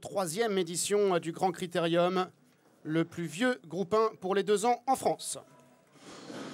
Troisième édition du Grand Critérium, le plus vieux groupe 1 pour les deux ans en France.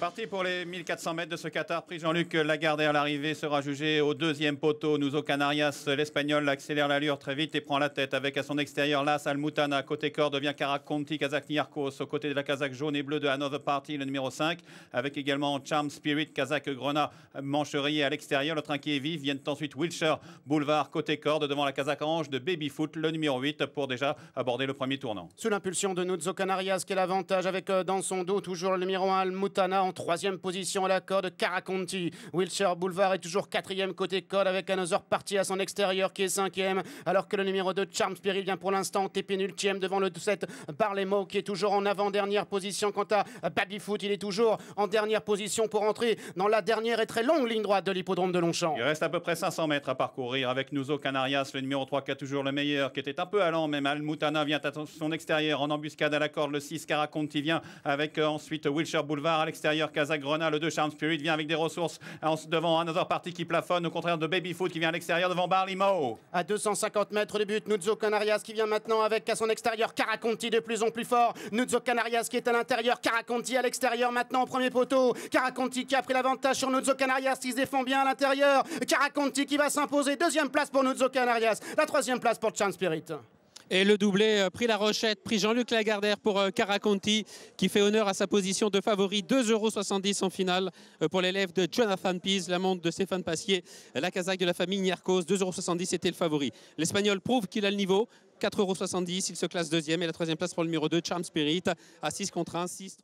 Parti pour les 1400 mètres de ce Qatar, pris Jean-Luc Lagardère à l'arrivée, sera jugé au deuxième poteau. Nous au Canarias, l'Espagnol accélère l'allure très vite et prend la tête avec à son extérieur Las Almutana. Côté corps devient Karak Conti, Kazakh Niarkos. au de la Kazakh jaune et bleue de Another Party, le numéro 5, avec également Charm Spirit, Kazakh Grenat, Mancherie à l'extérieur. Le train qui est vif viennent ensuite Wilshire Boulevard, côté corde devant la Kazakh orange de Babyfoot, le numéro 8, pour déjà aborder le premier tournant. Sous l'impulsion de Nuzo Canarias, qui est l'avantage avec euh, dans son dos toujours le numéro 1 en troisième position à la corde Caraconti. Wilshire Boulevard est toujours quatrième côté corde avec Another parti à son extérieur qui est cinquième. Alors que le numéro 2 Charm Spirit vient pour l'instant pénultième devant le 7 Barlemo qui est toujours en avant-dernière position. Quant à Babyfoot, il est toujours en dernière position pour entrer dans la dernière et très longue ligne droite de l'hippodrome de Longchamp. Il reste à peu près 500 mètres à parcourir avec Nuzo Canarias, le numéro 3 qui a toujours le meilleur, qui était un peu allant mais Malmutana vient à son extérieur en embuscade à la corde. Le 6 Caraconti vient avec euh, ensuite Wilshire Boulevard à l'extérieur meilleur Le 2, Charm Spirit vient avec des ressources devant un Another Party qui plafonne, au contraire de Babyfoot qui vient à l'extérieur devant Barlimo. À 250 mètres de but, Nuzo Canarias qui vient maintenant avec à son extérieur Caraconti de plus en plus fort. Nuzo Canarias qui est à l'intérieur, Caraconti à l'extérieur maintenant au premier poteau. Caraconti qui a pris l'avantage sur Nuzo Canarias qui se défend bien à l'intérieur. Caraconti qui va s'imposer. Deuxième place pour Nuzo Canarias, la troisième place pour Charm Spirit. Et le doublé euh, pris La Rochette, pris Jean-Luc Lagardère pour conti euh, qui fait honneur à sa position de favori. 2,70€ en finale euh, pour l'élève de Jonathan Pease, la montre de Stéphane Passier, la casaque de la famille 2,70 2,70€ était le favori. L'Espagnol prouve qu'il a le niveau. 4,70€, il se classe deuxième et la troisième place pour le numéro 2, Charm Spirit, à 6 contre 1, 6.